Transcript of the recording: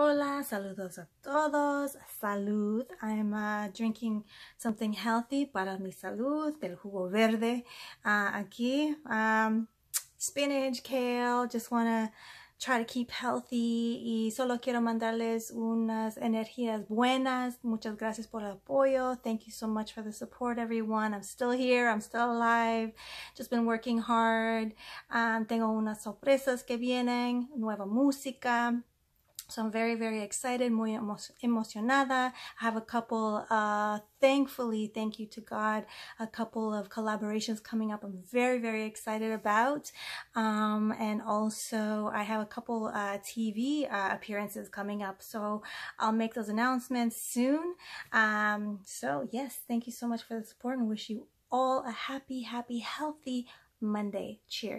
Hola, saludos a todos. Salud. I'm uh, drinking something healthy para mi salud, del jugo verde uh, aquí. Um, spinach, kale, just want to try to keep healthy y solo quiero mandarles unas energías buenas. Muchas gracias por el apoyo. Thank you so much for the support, everyone. I'm still here. I'm still alive. Just been working hard. Um, tengo unas sorpresas que vienen, nueva música. So I'm very, very excited, muy emocionada. I have a couple, uh, thankfully, thank you to God, a couple of collaborations coming up I'm very, very excited about. Um, and also I have a couple uh, TV uh, appearances coming up. So I'll make those announcements soon. Um, so yes, thank you so much for the support and wish you all a happy, happy, healthy Monday. Cheers.